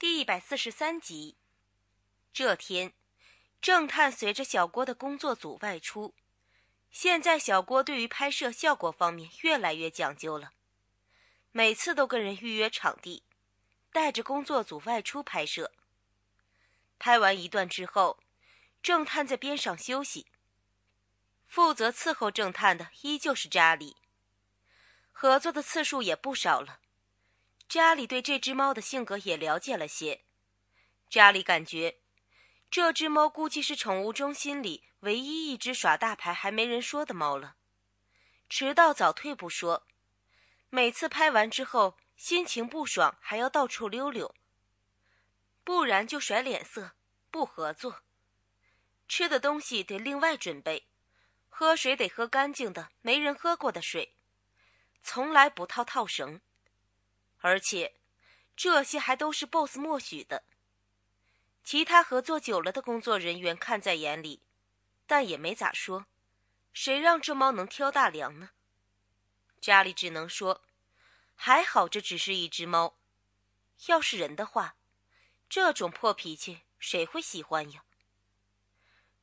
第一百四十三集，这天，正探随着小郭的工作组外出。现在，小郭对于拍摄效果方面越来越讲究了，每次都跟人预约场地，带着工作组外出拍摄。拍完一段之后，正探在边上休息。负责伺候正探的依旧是查理，合作的次数也不少了。家里对这只猫的性格也了解了些，家里感觉这只猫估计是宠物中心里唯一一只耍大牌还没人说的猫了。迟到早退不说，每次拍完之后心情不爽还要到处溜溜，不然就甩脸色不合作。吃的东西得另外准备，喝水得喝干净的没人喝过的水，从来不套套绳。而且，这些还都是 BOSS 默许的。其他合作久了的工作人员看在眼里，但也没咋说。谁让这猫能挑大梁呢？查里只能说，还好这只是一只猫。要是人的话，这种破脾气谁会喜欢呀？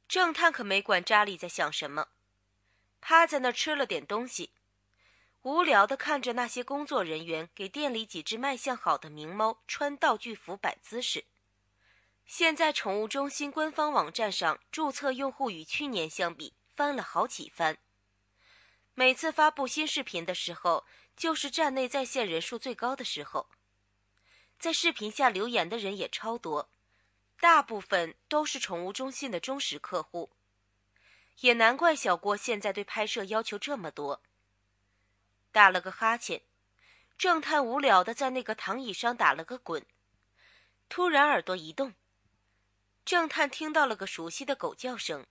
正探可没管扎里在想什么，趴在那儿吃了点东西。无聊的看着那些工作人员给店里几只卖相好的名猫穿道具服摆姿势。现在宠物中心官方网站上注册用户与去年相比翻了好几番。每次发布新视频的时候，就是站内在线人数最高的时候，在视频下留言的人也超多，大部分都是宠物中心的忠实客户。也难怪小郭现在对拍摄要求这么多。打了个哈欠，正探无聊的在那个躺椅上打了个滚，突然耳朵一动，正探听到了个熟悉的狗叫声，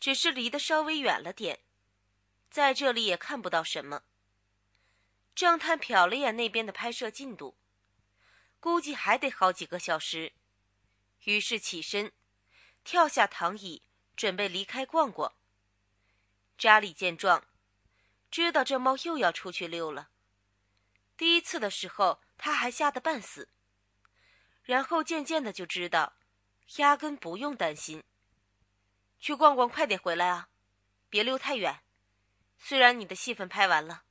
只是离得稍微远了点，在这里也看不到什么。正探瞟了眼那边的拍摄进度，估计还得好几个小时，于是起身，跳下躺椅，准备离开逛逛。查理见状。知道这猫又要出去溜了。第一次的时候，它还吓得半死。然后渐渐的就知道，压根不用担心。去逛逛，快点回来啊，别溜太远。虽然你的戏份拍完了，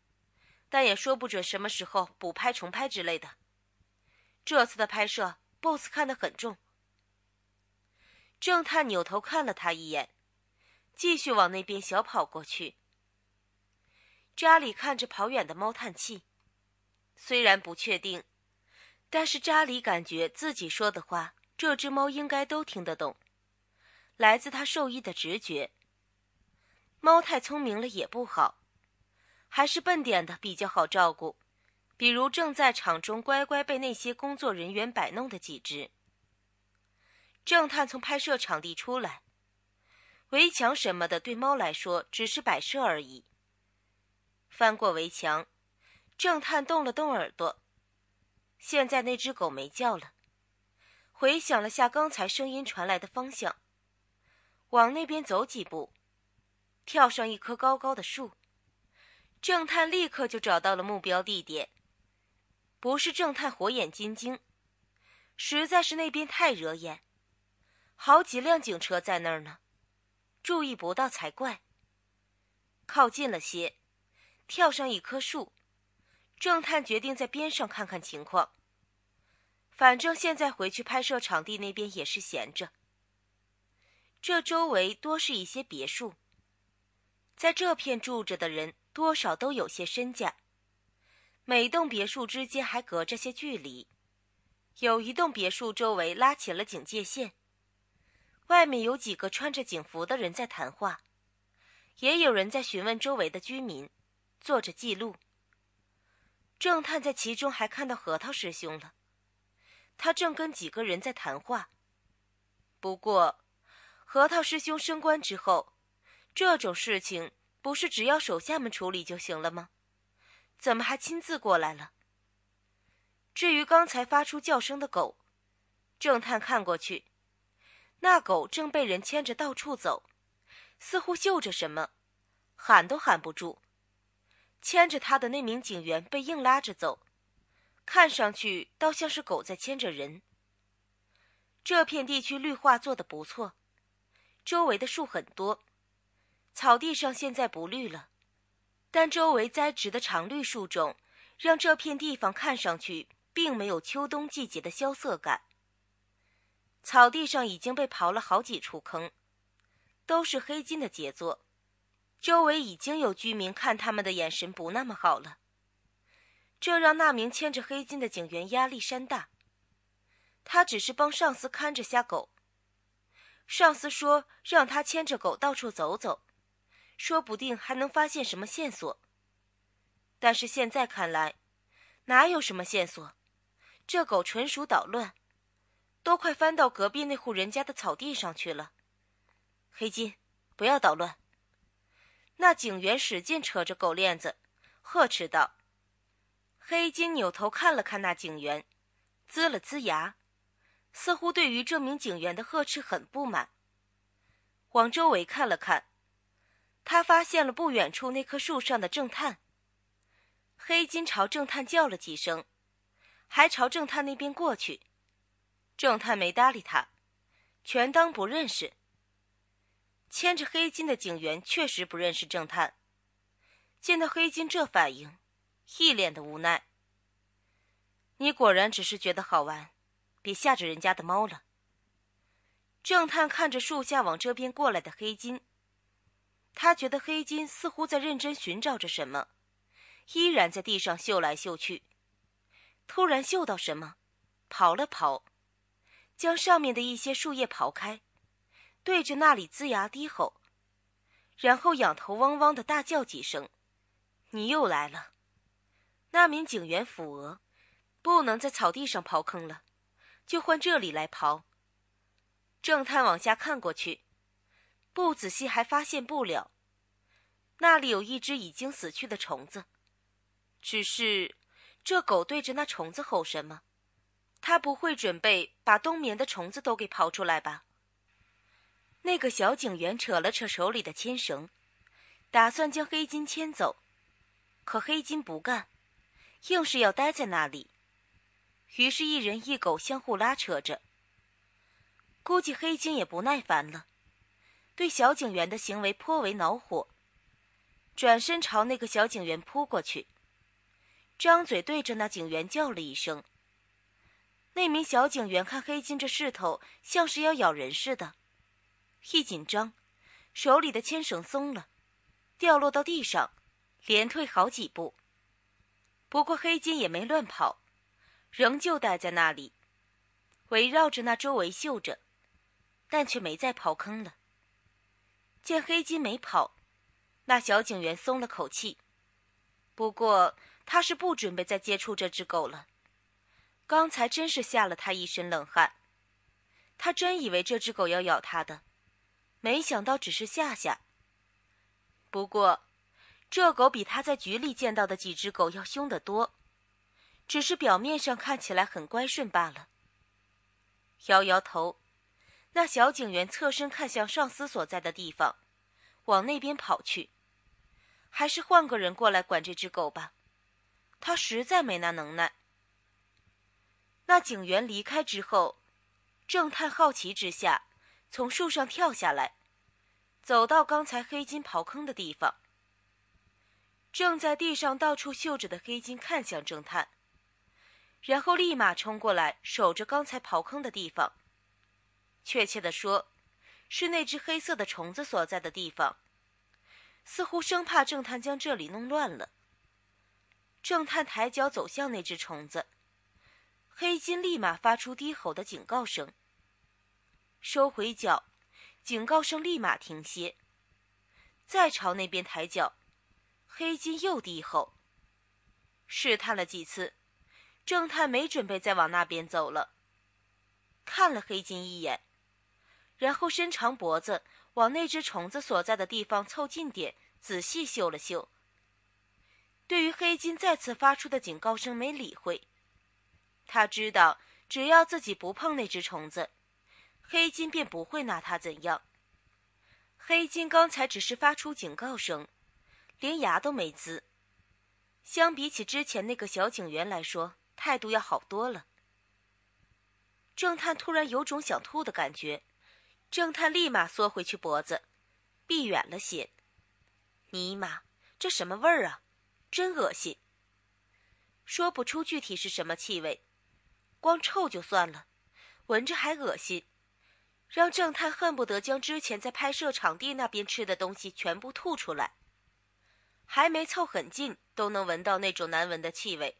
但也说不准什么时候补拍、重拍之类的。这次的拍摄，BOSS 看得很重。正太扭头看了他一眼，继续往那边小跑过去。查理看着跑远的猫，叹气。虽然不确定，但是查理感觉自己说的话，这只猫应该都听得懂。来自他兽医的直觉。猫太聪明了也不好，还是笨点的比较好照顾，比如正在场中乖乖被那些工作人员摆弄的几只。正探从拍摄场地出来，围墙什么的对猫来说只是摆设而已。翻过围墙，正探动了动耳朵。现在那只狗没叫了，回想了下刚才声音传来的方向，往那边走几步，跳上一棵高高的树。正探立刻就找到了目标地点。不是正探火眼金睛，实在是那边太惹眼，好几辆警车在那儿呢，注意不到才怪。靠近了些。跳上一棵树，正探决定在边上看看情况。反正现在回去拍摄场地那边也是闲着。这周围多是一些别墅，在这片住着的人多少都有些身价。每栋别墅之间还隔着些距离，有一栋别墅周围拉起了警戒线，外面有几个穿着警服的人在谈话，也有人在询问周围的居民。做着记录。正探在其中还看到核桃师兄了，他正跟几个人在谈话。不过，核桃师兄升官之后，这种事情不是只要手下们处理就行了吗？怎么还亲自过来了？至于刚才发出叫声的狗，正探看过去，那狗正被人牵着到处走，似乎嗅着什么，喊都喊不住。牵着他的那名警员被硬拉着走，看上去倒像是狗在牵着人。这片地区绿化做得不错，周围的树很多，草地上现在不绿了，但周围栽植的常绿树种让这片地方看上去并没有秋冬季节的萧瑟感。草地上已经被刨了好几处坑，都是黑金的杰作。周围已经有居民看他们的眼神不那么好了，这让那名牵着黑金的警员压力山大。他只是帮上司看着瞎狗，上司说让他牵着狗到处走走，说不定还能发现什么线索。但是现在看来，哪有什么线索？这狗纯属捣乱，都快翻到隔壁那户人家的草地上去了。黑金，不要捣乱。那警员使劲扯着狗链子，呵斥道：“黑金扭头看了看那警员，呲了呲牙，似乎对于这名警员的呵斥很不满。往周围看了看，他发现了不远处那棵树上的正探。黑金朝正探叫了几声，还朝正探那边过去。正探没搭理他，全当不认识。”牵着黑金的警员确实不认识正探，见到黑金这反应，一脸的无奈。你果然只是觉得好玩，别吓着人家的猫了。正探看着树下往这边过来的黑金，他觉得黑金似乎在认真寻找着什么，依然在地上嗅来嗅去，突然嗅到什么，跑了跑，将上面的一些树叶刨开。对着那里龇牙低吼，然后仰头汪汪的大叫几声。你又来了。那名警员抚额，不能在草地上刨坑了，就换这里来刨。正探往下看过去，不仔细还发现不了。那里有一只已经死去的虫子，只是这狗对着那虫子吼什么？它不会准备把冬眠的虫子都给刨出来吧？那个小警员扯了扯手里的牵绳，打算将黑金牵走，可黑金不干，硬是要待在那里。于是，一人一狗相互拉扯着。估计黑金也不耐烦了，对小警员的行为颇为恼火，转身朝那个小警员扑过去，张嘴对着那警员叫了一声。那名小警员看黑金这势头像是要咬人似的。一紧张，手里的牵绳松了，掉落到地上，连退好几步。不过黑金也没乱跑，仍旧待在那里，围绕着那周围嗅着，但却没再刨坑了。见黑金没跑，那小警员松了口气。不过他是不准备再接触这只狗了，刚才真是吓了他一身冷汗，他真以为这只狗要咬他的。没想到只是吓吓。不过，这狗比他在局里见到的几只狗要凶得多，只是表面上看起来很乖顺罢了。摇摇头，那小警员侧身看向上司所在的地方，往那边跑去。还是换个人过来管这只狗吧，他实在没那能耐。那警员离开之后，正太好奇之下。从树上跳下来，走到刚才黑金刨坑的地方。正在地上到处嗅着的黑金看向正探，然后立马冲过来守着刚才刨坑的地方，确切的说，是那只黑色的虫子所在的地方。似乎生怕正探将这里弄乱了。正探抬脚走向那只虫子，黑金立马发出低吼的警告声。收回脚，警告声立马停歇。再朝那边抬脚，黑金又低吼。试探了几次，正太没准备再往那边走了。看了黑金一眼，然后伸长脖子往那只虫子所在的地方凑近点，仔细嗅了嗅。对于黑金再次发出的警告声没理会，他知道只要自己不碰那只虫子。黑金便不会拿他怎样。黑金刚才只是发出警告声，连牙都没呲。相比起之前那个小警员来说，态度要好多了。正探突然有种想吐的感觉，正探立马缩回去脖子，避远了些。尼玛，这什么味儿啊？真恶心！说不出具体是什么气味，光臭就算了，闻着还恶心。让正太恨不得将之前在拍摄场地那边吃的东西全部吐出来，还没凑很近都能闻到那种难闻的气味。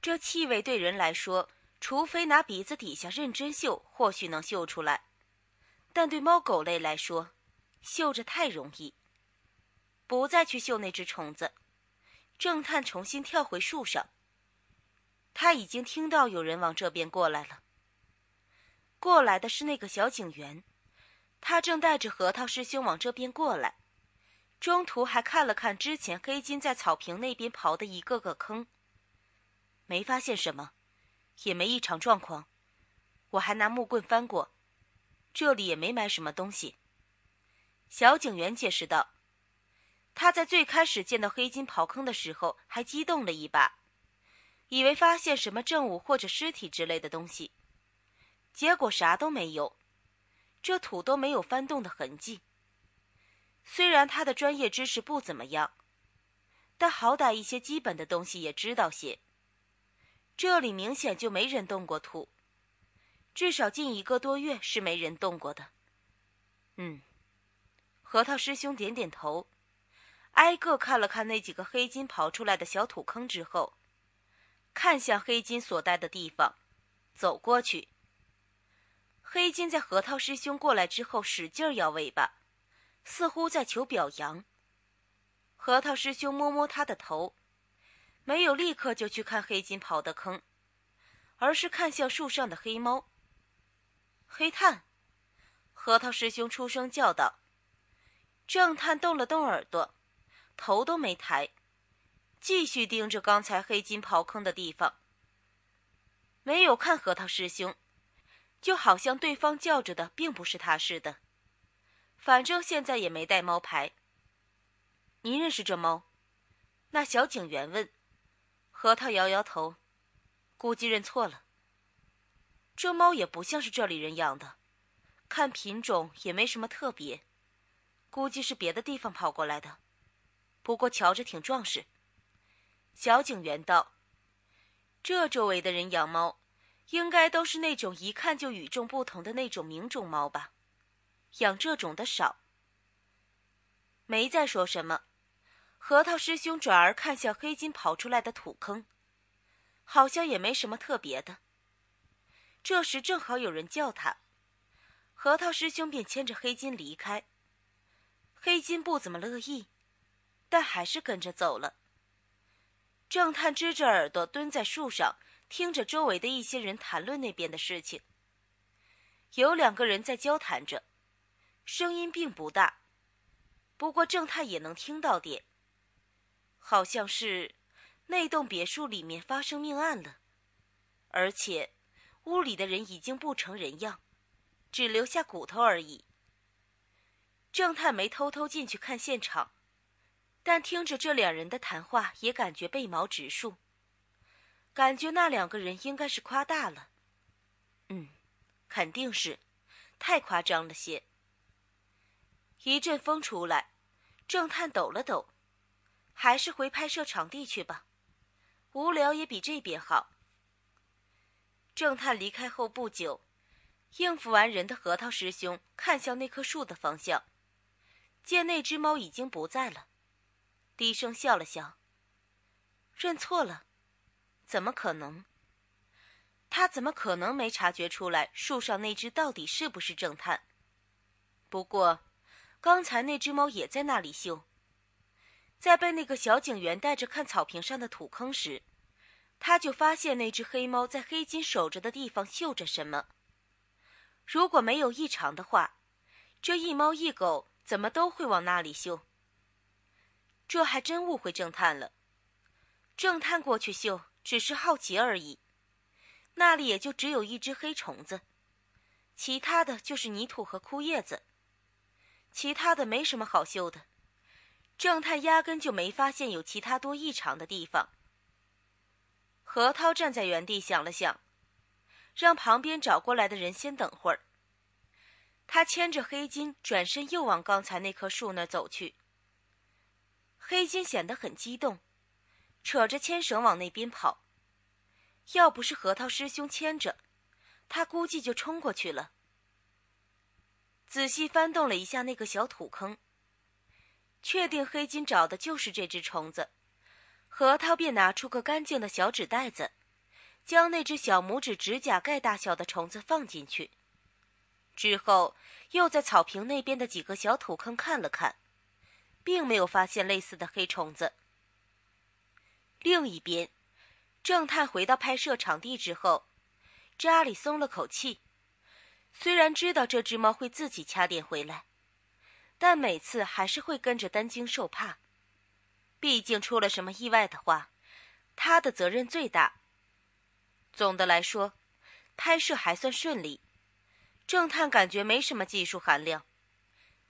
这气味对人来说，除非拿鼻子底下认真嗅，或许能嗅出来；但对猫狗类来说，嗅着太容易。不再去嗅那只虫子，正探重新跳回树上。他已经听到有人往这边过来了。过来的是那个小警员，他正带着核桃师兄往这边过来，中途还看了看之前黑金在草坪那边刨的一个个坑，没发现什么，也没异常状况，我还拿木棍翻过，这里也没埋什么东西。小警员解释道：“他在最开始见到黑金刨坑的时候还激动了一把，以为发现什么证物或者尸体之类的东西。”结果啥都没有，这土都没有翻动的痕迹。虽然他的专业知识不怎么样，但好歹一些基本的东西也知道些。这里明显就没人动过土，至少近一个多月是没人动过的。嗯，核桃师兄点点头，挨个看了看那几个黑金跑出来的小土坑之后，看向黑金所待的地方，走过去。黑金在核桃师兄过来之后使劲摇尾巴，似乎在求表扬。核桃师兄摸摸他的头，没有立刻就去看黑金刨的坑，而是看向树上的黑猫。黑炭，核桃师兄出声叫道：“正探动了动耳朵，头都没抬，继续盯着刚才黑金刨坑的地方，没有看核桃师兄。”就好像对方叫着的并不是他似的，反正现在也没带猫牌。您认识这猫？那小警员问。核桃摇摇头，估计认错了。这猫也不像是这里人养的，看品种也没什么特别，估计是别的地方跑过来的。不过瞧着挺壮实。小警员道：“这周围的人养猫。”应该都是那种一看就与众不同的那种名种猫吧，养这种的少。没再说什么，核桃师兄转而看向黑金跑出来的土坑，好像也没什么特别的。这时正好有人叫他，核桃师兄便牵着黑金离开。黑金不怎么乐意，但还是跟着走了。正探支着耳朵蹲在树上。听着周围的一些人谈论那边的事情，有两个人在交谈着，声音并不大，不过正太也能听到点。好像是那栋别墅里面发生命案了，而且屋里的人已经不成人样，只留下骨头而已。正太没偷偷进去看现场，但听着这两人的谈话，也感觉背毛直竖。感觉那两个人应该是夸大了，嗯，肯定是，太夸张了些。一阵风出来，正探抖了抖，还是回拍摄场地去吧，无聊也比这边好。正探离开后不久，应付完人的核桃师兄看向那棵树的方向，见那只猫已经不在了，低声笑了笑，认错了。怎么可能？他怎么可能没察觉出来树上那只到底是不是正探？不过，刚才那只猫也在那里嗅，在被那个小警员带着看草坪上的土坑时，他就发现那只黑猫在黑金守着的地方嗅着什么。如果没有异常的话，这一猫一狗怎么都会往那里嗅？这还真误会正探了。正探过去嗅。只是好奇而已，那里也就只有一只黑虫子，其他的就是泥土和枯叶子，其他的没什么好嗅的。正太压根就没发现有其他多异常的地方。何涛站在原地想了想，让旁边找过来的人先等会儿，他牵着黑金转身又往刚才那棵树那走去。黑金显得很激动。扯着牵绳往那边跑，要不是核桃师兄牵着，他估计就冲过去了。仔细翻动了一下那个小土坑，确定黑金找的就是这只虫子，核桃便拿出个干净的小纸袋子，将那只小拇指指甲盖大小的虫子放进去，之后又在草坪那边的几个小土坑看了看，并没有发现类似的黑虫子。另一边，正太回到拍摄场地之后，查里松了口气。虽然知道这只猫会自己掐点回来，但每次还是会跟着担惊受怕。毕竟出了什么意外的话，他的责任最大。总的来说，拍摄还算顺利。正太感觉没什么技术含量，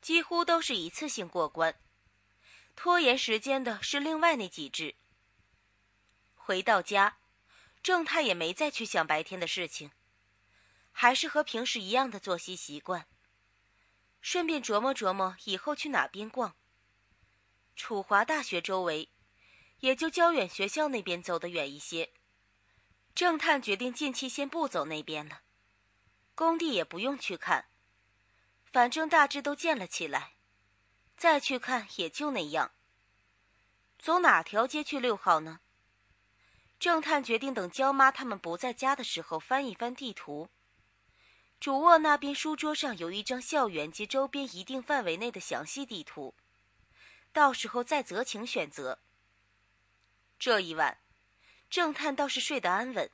几乎都是一次性过关。拖延时间的是另外那几只。回到家，正太也没再去想白天的事情，还是和平时一样的作息习惯。顺便琢磨琢磨以后去哪边逛。楚华大学周围，也就交远学校那边走得远一些。正太决定近期先不走那边了，工地也不用去看，反正大致都建了起来，再去看也就那样。走哪条街去六号呢？郑探决定等娇妈他们不在家的时候翻一翻地图。主卧那边书桌上有一张校园及周边一定范围内的详细地图，到时候再择情选择。这一晚，郑探倒是睡得安稳。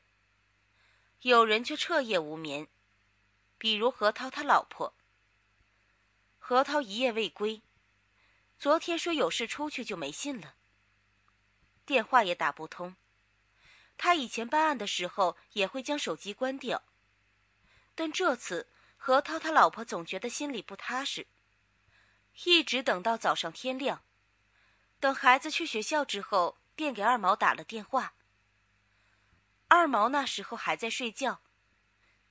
有人却彻夜无眠，比如何涛他老婆。何涛一夜未归，昨天说有事出去就没信了，电话也打不通。他以前办案的时候也会将手机关掉，但这次何涛他老婆总觉得心里不踏实，一直等到早上天亮，等孩子去学校之后，便给二毛打了电话。二毛那时候还在睡觉，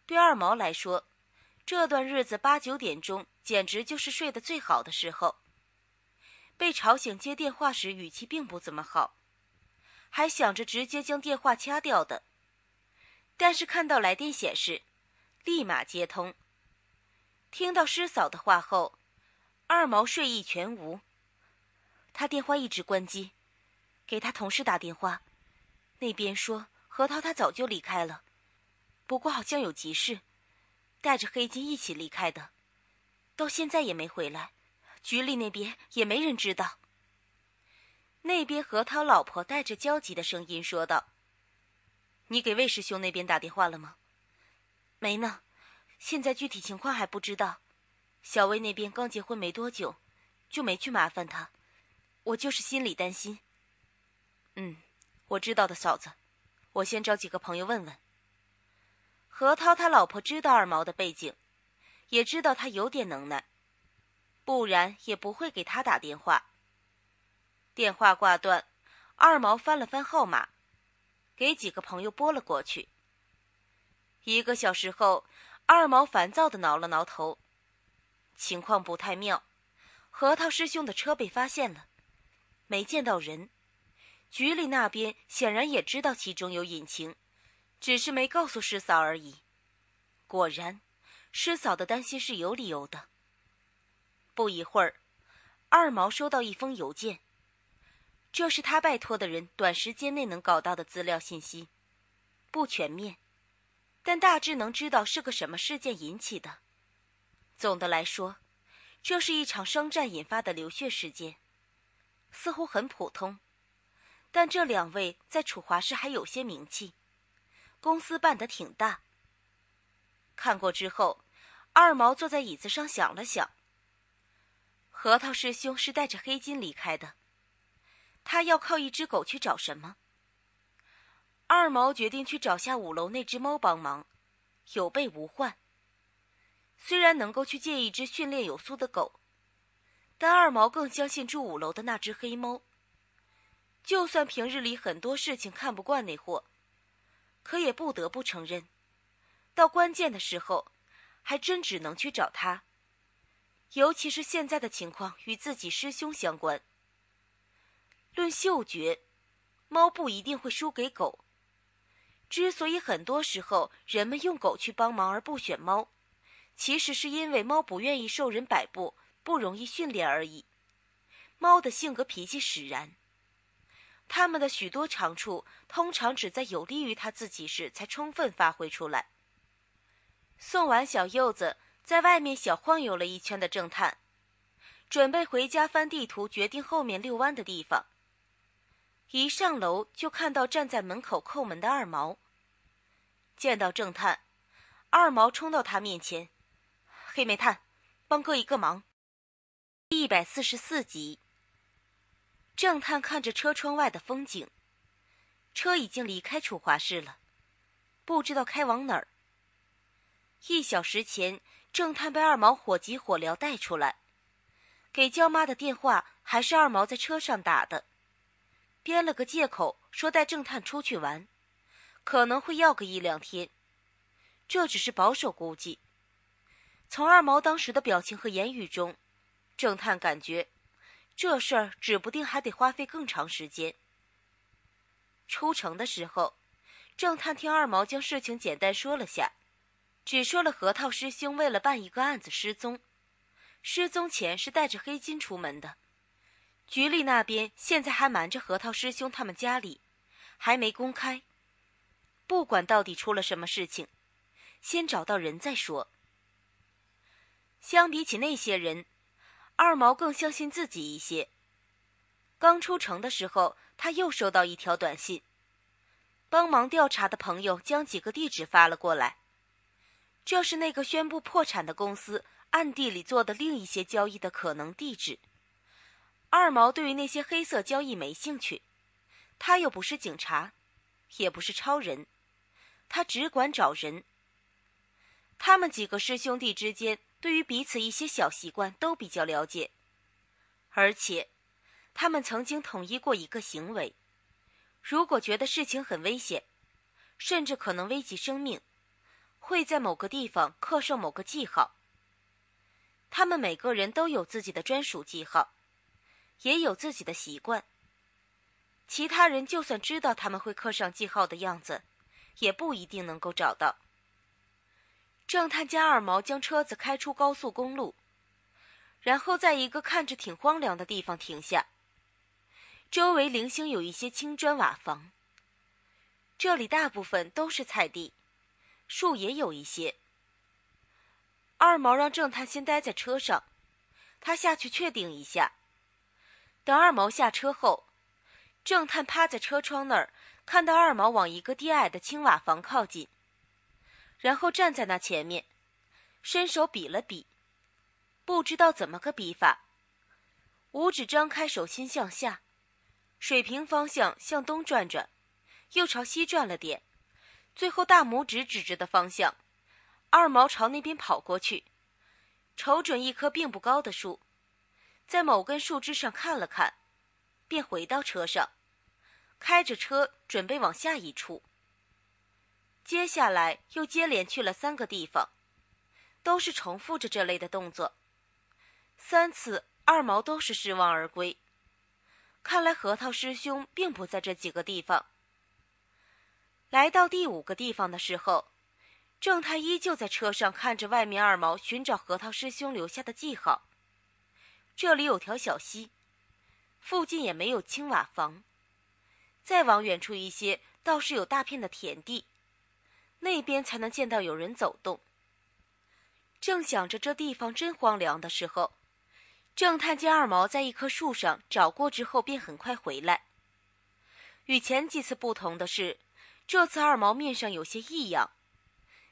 对二毛来说，这段日子八九点钟简直就是睡得最好的时候。被吵醒接电话时，语气并不怎么好。还想着直接将电话掐掉的，但是看到来电显示，立马接通。听到师嫂的话后，二毛睡意全无。他电话一直关机，给他同事打电话，那边说何涛他早就离开了，不过好像有急事，带着黑金一起离开的，到现在也没回来，局里那边也没人知道。那边何涛老婆带着焦急的声音说道：“你给魏师兄那边打电话了吗？没呢，现在具体情况还不知道。小魏那边刚结婚没多久，就没去麻烦他，我就是心里担心。”“嗯，我知道的，嫂子，我先找几个朋友问问。”何涛他老婆知道二毛的背景，也知道他有点能耐，不然也不会给他打电话。电话挂断，二毛翻了翻号码，给几个朋友拨了过去。一个小时后，二毛烦躁的挠了挠头，情况不太妙，核桃师兄的车被发现了，没见到人，局里那边显然也知道其中有隐情，只是没告诉师嫂而已。果然，师嫂的担心是有理由的。不一会儿，二毛收到一封邮件。这是他拜托的人短时间内能搞到的资料信息，不全面，但大致能知道是个什么事件引起的。总的来说，这是一场商战引发的流血事件，似乎很普通，但这两位在楚华市还有些名气，公司办得挺大。看过之后，二毛坐在椅子上想了想。核桃师兄是带着黑金离开的。他要靠一只狗去找什么？二毛决定去找下五楼那只猫帮忙，有备无患。虽然能够去借一只训练有素的狗，但二毛更相信住五楼的那只黑猫。就算平日里很多事情看不惯那货，可也不得不承认，到关键的时候，还真只能去找他。尤其是现在的情况与自己师兄相关。论嗅觉，猫不一定会输给狗。之所以很多时候人们用狗去帮忙而不选猫，其实是因为猫不愿意受人摆布，不容易训练而已。猫的性格脾气使然，它们的许多长处通常只在有利于它自己时才充分发挥出来。送完小柚子，在外面小晃悠了一圈的正探，准备回家翻地图，决定后面遛弯的地方。一上楼就看到站在门口叩门的二毛。见到正探，二毛冲到他面前：“黑煤炭，帮哥一个忙。”第一百四十四集。正探看着车窗外的风景，车已经离开楚华市了，不知道开往哪儿。一小时前，正探被二毛火急火燎带出来，给娇妈的电话还是二毛在车上打的。编了个借口，说带正探出去玩，可能会要个一两天，这只是保守估计。从二毛当时的表情和言语中，正探感觉这事儿指不定还得花费更长时间。出城的时候，正探听二毛将事情简单说了下，只说了核桃师兄为了办一个案子失踪，失踪前是带着黑金出门的。局里那边现在还瞒着核桃师兄，他们家里还没公开。不管到底出了什么事情，先找到人再说。相比起那些人，二毛更相信自己一些。刚出城的时候，他又收到一条短信，帮忙调查的朋友将几个地址发了过来。这是那个宣布破产的公司暗地里做的另一些交易的可能地址。二毛对于那些黑色交易没兴趣，他又不是警察，也不是超人，他只管找人。他们几个师兄弟之间，对于彼此一些小习惯都比较了解，而且，他们曾经统一过一个行为：如果觉得事情很危险，甚至可能危及生命，会在某个地方刻上某个记号。他们每个人都有自己的专属记号。也有自己的习惯。其他人就算知道他们会刻上记号的样子，也不一定能够找到。正探见二毛将车子开出高速公路，然后在一个看着挺荒凉的地方停下。周围零星有一些青砖瓦房，这里大部分都是菜地，树也有一些。二毛让正探先待在车上，他下去确定一下。等二毛下车后，郑探趴在车窗那儿，看到二毛往一个低矮的青瓦房靠近，然后站在那前面，伸手比了比，不知道怎么个比法，五指张开，手心向下，水平方向向东转转，又朝西转了点，最后大拇指指着的方向，二毛朝那边跑过去，瞅准一棵并不高的树。在某根树枝上看了看，便回到车上，开着车准备往下一处。接下来又接连去了三个地方，都是重复着这类的动作。三次二毛都是失望而归，看来核桃师兄并不在这几个地方。来到第五个地方的时候，正太依旧在车上看着外面，二毛寻找核桃师兄留下的记号。这里有条小溪，附近也没有青瓦房，再往远处一些，倒是有大片的田地，那边才能见到有人走动。正想着这地方真荒凉的时候，正探见二毛在一棵树上找过之后，便很快回来。与前几次不同的是，这次二毛面上有些异样，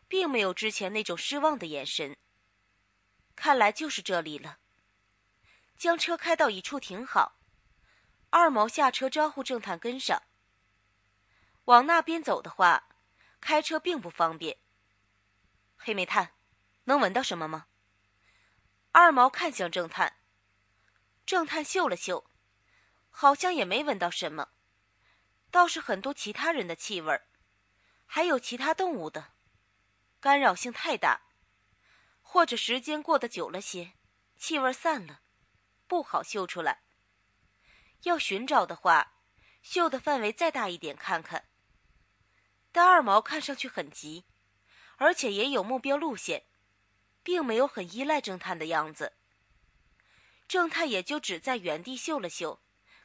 并没有之前那种失望的眼神。看来就是这里了。将车开到一处停好，二毛下车招呼郑探跟上。往那边走的话，开车并不方便。黑煤炭，能闻到什么吗？二毛看向郑探，郑探嗅了嗅，好像也没闻到什么，倒是很多其他人的气味，还有其他动物的，干扰性太大，或者时间过得久了些，气味散了。不好嗅出来，要寻找的话，嗅的范围再大一点看看。但二毛看上去很急，而且也有目标路线，并没有很依赖正太的样子。正太也就只在原地嗅了嗅，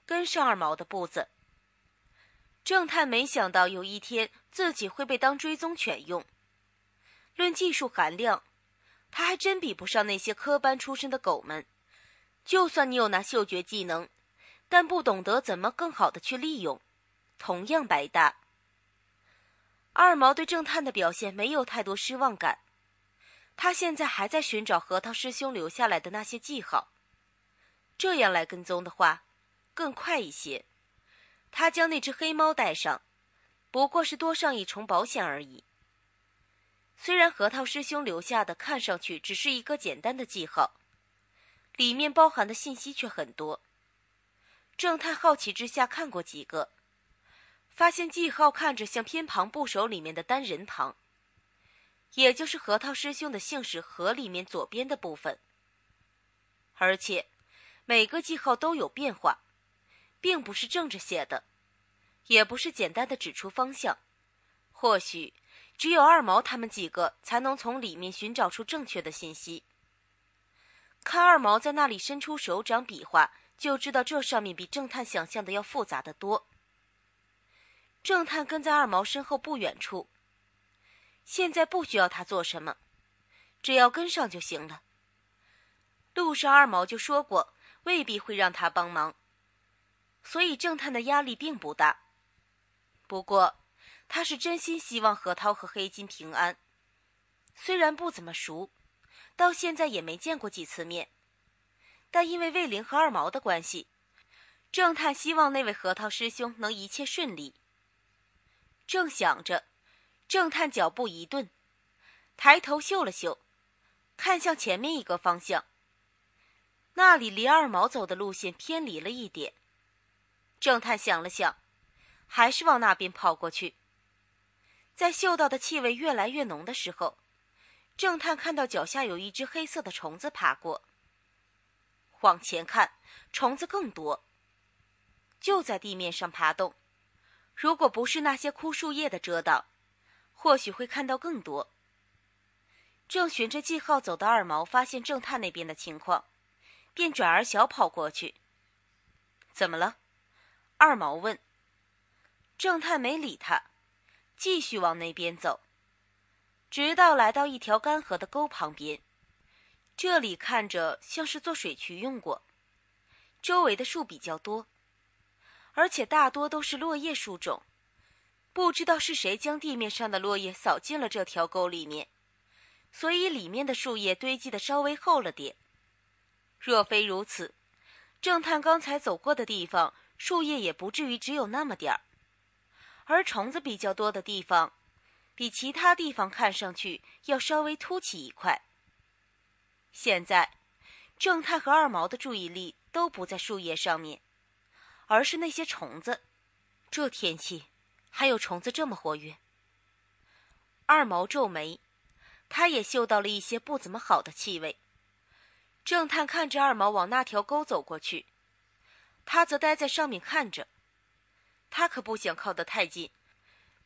跟上二毛的步子。正太没想到有一天自己会被当追踪犬用，论技术含量，他还真比不上那些科班出身的狗们。就算你有那嗅觉技能，但不懂得怎么更好的去利用，同样白搭。二毛对正探的表现没有太多失望感，他现在还在寻找核桃师兄留下来的那些记号，这样来跟踪的话，更快一些。他将那只黑猫带上，不过是多上一重保险而已。虽然核桃师兄留下的看上去只是一个简单的记号。里面包含的信息却很多。正太好奇之下看过几个，发现记号看着像偏旁部首里面的单人旁，也就是核桃师兄的姓氏“和里面左边的部分。而且每个记号都有变化，并不是正着写的，也不是简单的指出方向。或许只有二毛他们几个才能从里面寻找出正确的信息。看二毛在那里伸出手掌比划，就知道这上面比正探想象的要复杂的多。正探跟在二毛身后不远处，现在不需要他做什么，只要跟上就行了。路上二毛就说过，未必会让他帮忙，所以正探的压力并不大。不过，他是真心希望何涛和黑金平安，虽然不怎么熟。到现在也没见过几次面，但因为魏玲和二毛的关系，郑探希望那位核桃师兄能一切顺利。正想着，正探脚步一顿，抬头嗅了嗅，看向前面一个方向。那里离二毛走的路线偏离了一点，正探想了想，还是往那边跑过去。在嗅到的气味越来越浓的时候。正探看到脚下有一只黑色的虫子爬过，往前看，虫子更多，就在地面上爬动。如果不是那些枯树叶的遮挡，或许会看到更多。正循着记号走的二毛发现正探那边的情况，便转而小跑过去。怎么了？二毛问。正探没理他，继续往那边走。直到来到一条干涸的沟旁边，这里看着像是做水渠用过，周围的树比较多，而且大多都是落叶树种，不知道是谁将地面上的落叶扫进了这条沟里面，所以里面的树叶堆积的稍微厚了点。若非如此，正探刚才走过的地方，树叶也不至于只有那么点儿，而虫子比较多的地方。比其他地方看上去要稍微凸起一块。现在，正太和二毛的注意力都不在树叶上面，而是那些虫子。这天气还有虫子这么活跃？二毛皱眉，他也嗅到了一些不怎么好的气味。正太看着二毛往那条沟走过去，他则待在上面看着。他可不想靠得太近，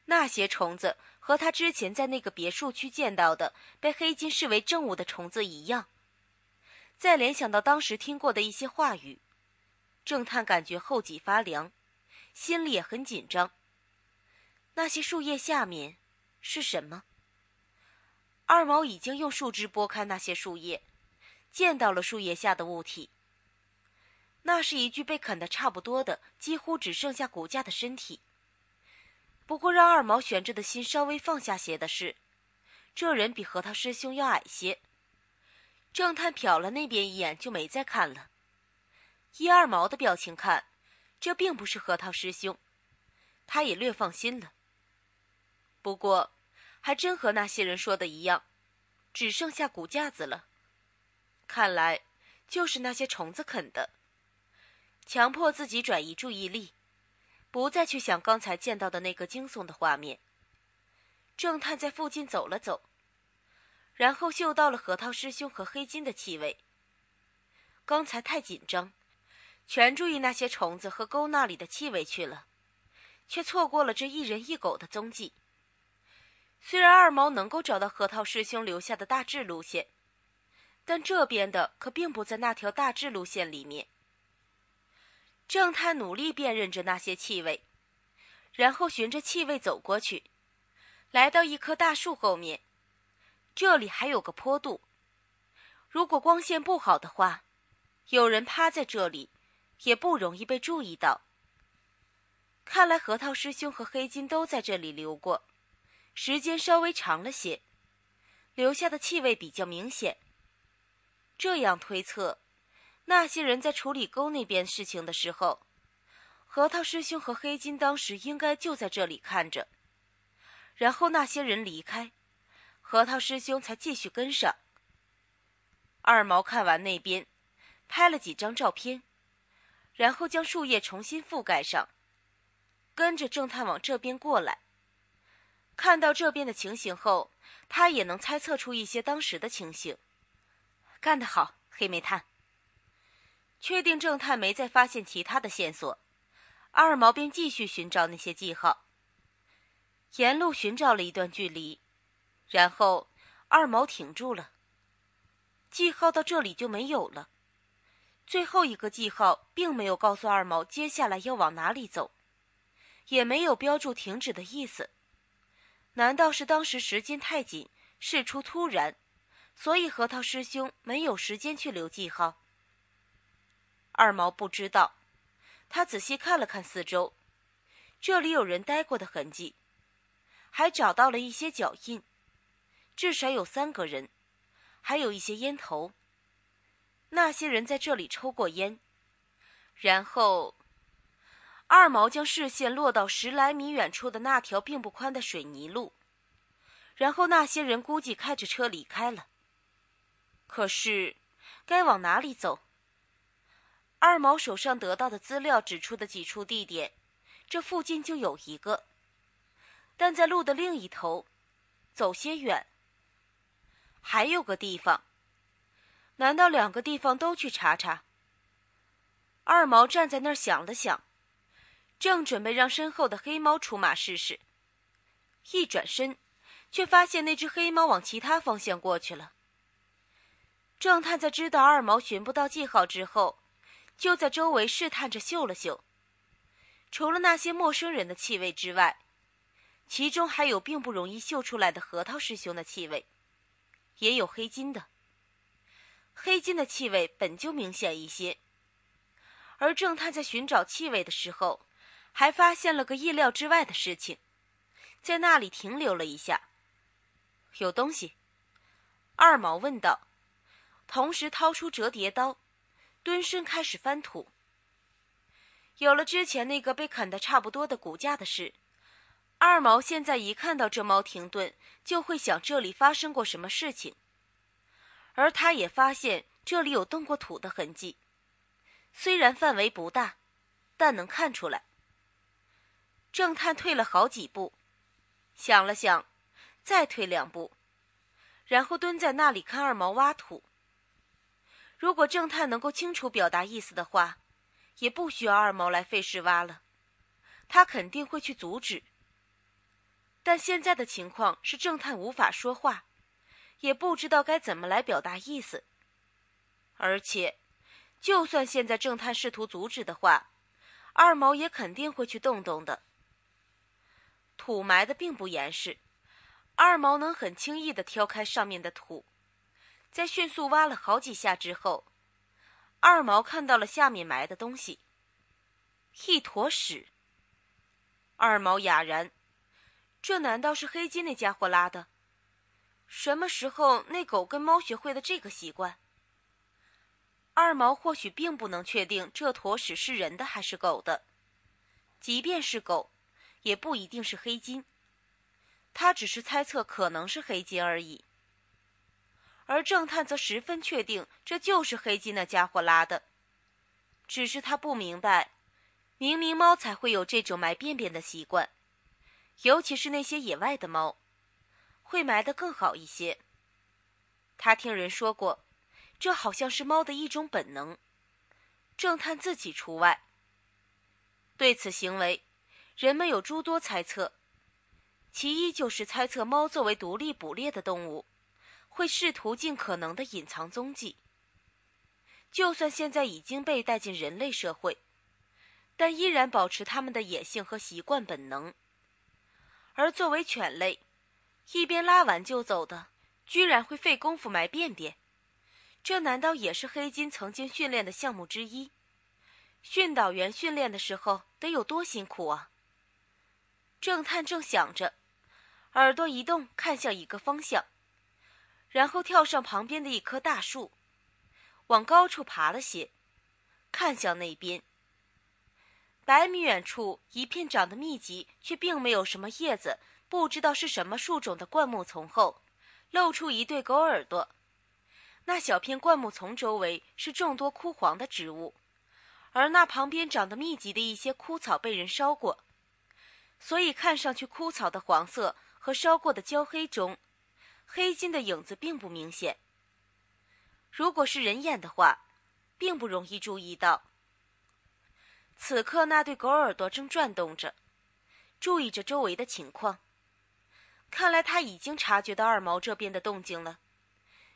那些虫子。和他之前在那个别墅区见到的被黑金视为证物的虫子一样。再联想到当时听过的一些话语，正探感觉后脊发凉，心里也很紧张。那些树叶下面是什么？二毛已经用树枝拨开那些树叶，见到了树叶下的物体。那是一具被啃得差不多的，几乎只剩下骨架的身体。不过，让二毛悬着的心稍微放下些的是，这人比核桃师兄要矮些。正探瞟了那边一眼，就没再看了。依二毛的表情看，这并不是核桃师兄，他也略放心了。不过，还真和那些人说的一样，只剩下骨架子了。看来，就是那些虫子啃的。强迫自己转移注意力。不再去想刚才见到的那个惊悚的画面。正探在附近走了走，然后嗅到了核桃师兄和黑金的气味。刚才太紧张，全注意那些虫子和沟那里的气味去了，却错过了这一人一狗的踪迹。虽然二毛能够找到核桃师兄留下的大致路线，但这边的可并不在那条大致路线里面。正太努力辨认着那些气味，然后循着气味走过去，来到一棵大树后面。这里还有个坡度，如果光线不好的话，有人趴在这里也不容易被注意到。看来核桃师兄和黑金都在这里留过，时间稍微长了些，留下的气味比较明显。这样推测。那些人在处理沟那边事情的时候，核桃师兄和黑金当时应该就在这里看着，然后那些人离开，核桃师兄才继续跟上。二毛看完那边，拍了几张照片，然后将树叶重新覆盖上，跟着正探往这边过来。看到这边的情形后，他也能猜测出一些当时的情形。干得好，黑煤炭。确定正太没再发现其他的线索，二毛便继续寻找那些记号。沿路寻找了一段距离，然后二毛停住了。记号到这里就没有了，最后一个记号并没有告诉二毛接下来要往哪里走，也没有标注停止的意思。难道是当时时间太紧，事出突然，所以核桃师兄没有时间去留记号？二毛不知道，他仔细看了看四周，这里有人待过的痕迹，还找到了一些脚印，至少有三个人，还有一些烟头。那些人在这里抽过烟，然后，二毛将视线落到十来米远处的那条并不宽的水泥路，然后那些人估计开着车离开了。可是，该往哪里走？二毛手上得到的资料指出的几处地点，这附近就有一个，但在路的另一头，走些远，还有个地方。难道两个地方都去查查？二毛站在那儿想了想，正准备让身后的黑猫出马试试，一转身，却发现那只黑猫往其他方向过去了。正探在知道二毛寻不到记号之后。就在周围试探着嗅了嗅，除了那些陌生人的气味之外，其中还有并不容易嗅出来的核桃师兄的气味，也有黑金的。黑金的气味本就明显一些。而正在寻找气味的时候，还发现了个意料之外的事情，在那里停留了一下，有东西。二毛问道，同时掏出折叠刀。蹲身开始翻土。有了之前那个被啃的差不多的骨架的事，二毛现在一看到这猫停顿，就会想这里发生过什么事情。而他也发现这里有动过土的痕迹，虽然范围不大，但能看出来。正探退了好几步，想了想，再退两步，然后蹲在那里看二毛挖土。如果正太能够清楚表达意思的话，也不需要二毛来费事挖了，他肯定会去阻止。但现在的情况是正太无法说话，也不知道该怎么来表达意思，而且，就算现在正太试图阻止的话，二毛也肯定会去动动的。土埋的并不严实，二毛能很轻易的挑开上面的土。在迅速挖了好几下之后，二毛看到了下面埋的东西——一坨屎。二毛哑然：这难道是黑金那家伙拉的？什么时候那狗跟猫学会的这个习惯？二毛或许并不能确定这坨屎是人的还是狗的，即便是狗，也不一定是黑金。他只是猜测，可能是黑金而已。而正探则十分确定，这就是黑金那家伙拉的。只是他不明白，明明猫才会有这种埋便便的习惯，尤其是那些野外的猫，会埋的更好一些。他听人说过，这好像是猫的一种本能，正探自己除外。对此行为，人们有诸多猜测，其一就是猜测猫作为独立捕猎的动物。会试图尽可能的隐藏踪迹，就算现在已经被带进人类社会，但依然保持他们的野性和习惯本能。而作为犬类，一边拉完就走的，居然会费功夫埋便便，这难道也是黑金曾经训练的项目之一？训导员训练的时候得有多辛苦啊！正探正想着，耳朵一动，看向一个方向。然后跳上旁边的一棵大树，往高处爬了些，看向那边。百米远处一片长得密集却并没有什么叶子，不知道是什么树种的灌木丛后，露出一对狗耳朵。那小片灌木丛周围是众多枯黄的植物，而那旁边长得密集的一些枯草被人烧过，所以看上去枯草的黄色和烧过的焦黑中。黑金的影子并不明显，如果是人眼的话，并不容易注意到。此刻那对狗耳朵正转动着，注意着周围的情况。看来他已经察觉到二毛这边的动静了，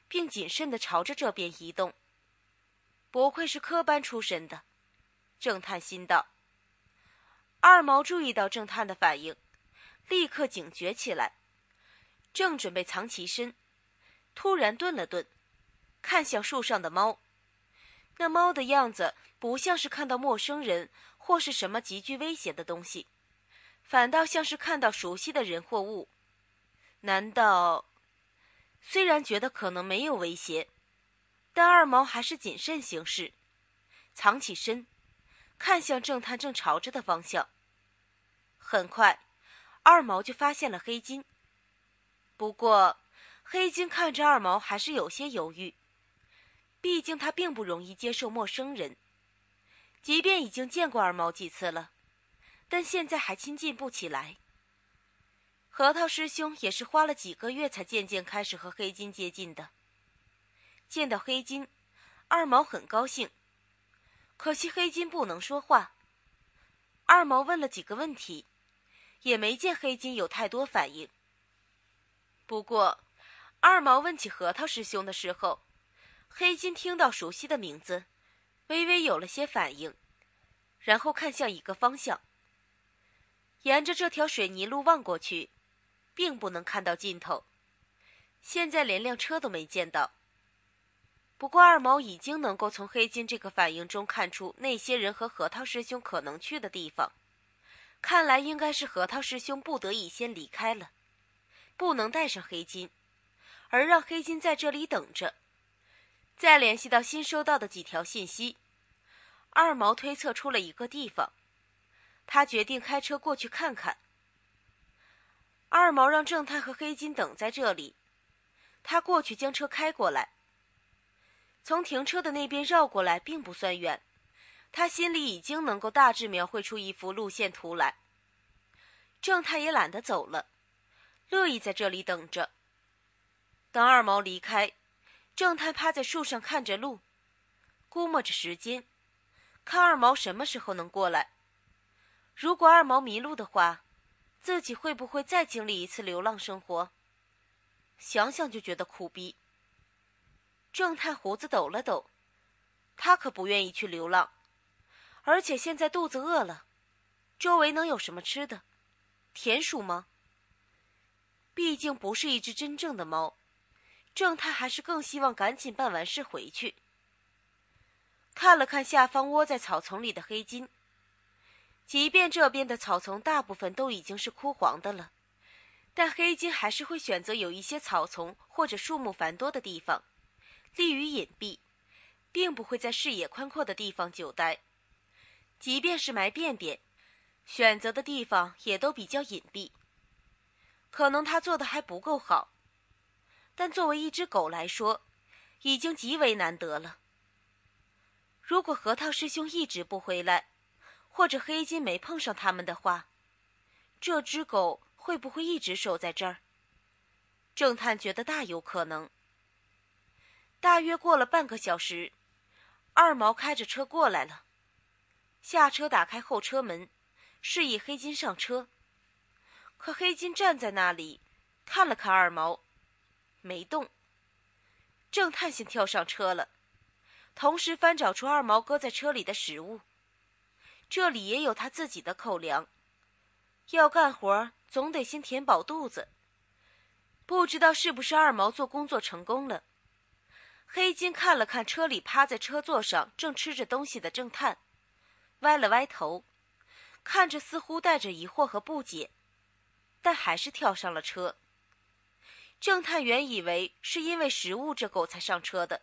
并谨慎地朝着这边移动。不愧是科班出身的，正探心道。二毛注意到正探的反应，立刻警觉起来。正准备藏起身，突然顿了顿，看向树上的猫。那猫的样子不像是看到陌生人或是什么极具威胁的东西，反倒像是看到熟悉的人或物。难道……虽然觉得可能没有威胁，但二毛还是谨慎行事，藏起身，看向正探正朝着的方向。很快，二毛就发现了黑金。不过，黑金看着二毛还是有些犹豫，毕竟他并不容易接受陌生人，即便已经见过二毛几次了，但现在还亲近不起来。核桃师兄也是花了几个月才渐渐开始和黑金接近的。见到黑金，二毛很高兴，可惜黑金不能说话，二毛问了几个问题，也没见黑金有太多反应。不过，二毛问起核桃师兄的时候，黑金听到熟悉的名字，微微有了些反应，然后看向一个方向。沿着这条水泥路望过去，并不能看到尽头，现在连辆车都没见到。不过，二毛已经能够从黑金这个反应中看出那些人和核桃师兄可能去的地方，看来应该是核桃师兄不得已先离开了。不能带上黑金，而让黑金在这里等着。再联系到新收到的几条信息，二毛推测出了一个地方，他决定开车过去看看。二毛让正太和黑金等在这里，他过去将车开过来，从停车的那边绕过来，并不算远。他心里已经能够大致描绘出一幅路线图来。正太也懒得走了。乐意在这里等着。当二毛离开，正太趴在树上看着路，估摸着时间，看二毛什么时候能过来。如果二毛迷路的话，自己会不会再经历一次流浪生活？想想就觉得苦逼。正太胡子抖了抖，他可不愿意去流浪，而且现在肚子饿了，周围能有什么吃的？田鼠吗？毕竟不是一只真正的猫，正太还是更希望赶紧办完事回去。看了看下方窝在草丛里的黑金，即便这边的草丛大部分都已经是枯黄的了，但黑金还是会选择有一些草丛或者树木繁多的地方，利于隐蔽，并不会在视野宽阔的地方久待。即便是埋便便，选择的地方也都比较隐蔽。可能他做的还不够好，但作为一只狗来说，已经极为难得了。如果核桃师兄一直不回来，或者黑金没碰上他们的话，这只狗会不会一直守在这儿？正探觉得大有可能。大约过了半个小时，二毛开着车过来了，下车打开后车门，示意黑金上车。可黑金站在那里，看了看二毛，没动。正探先跳上车了，同时翻找出二毛搁在车里的食物，这里也有他自己的口粮。要干活总得先填饱肚子。不知道是不是二毛做工作成功了，黑金看了看车里趴在车座上正吃着东西的正探，歪了歪头，看着似乎带着疑惑和不解。但还是跳上了车。正探原以为是因为食物这狗才上车的，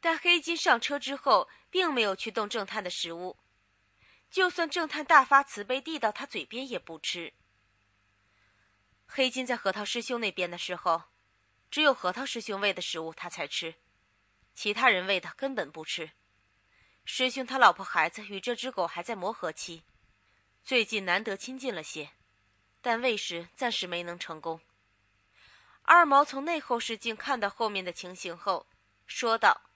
但黑金上车之后并没有去动正探的食物，就算正探大发慈悲递到他嘴边也不吃。黑金在核桃师兄那边的时候，只有核桃师兄喂的食物他才吃，其他人喂的根本不吃。师兄他老婆孩子与这只狗还在磨合期，最近难得亲近了些。但卫士暂时没能成功。二毛从内后视镜看到后面的情形后，说道。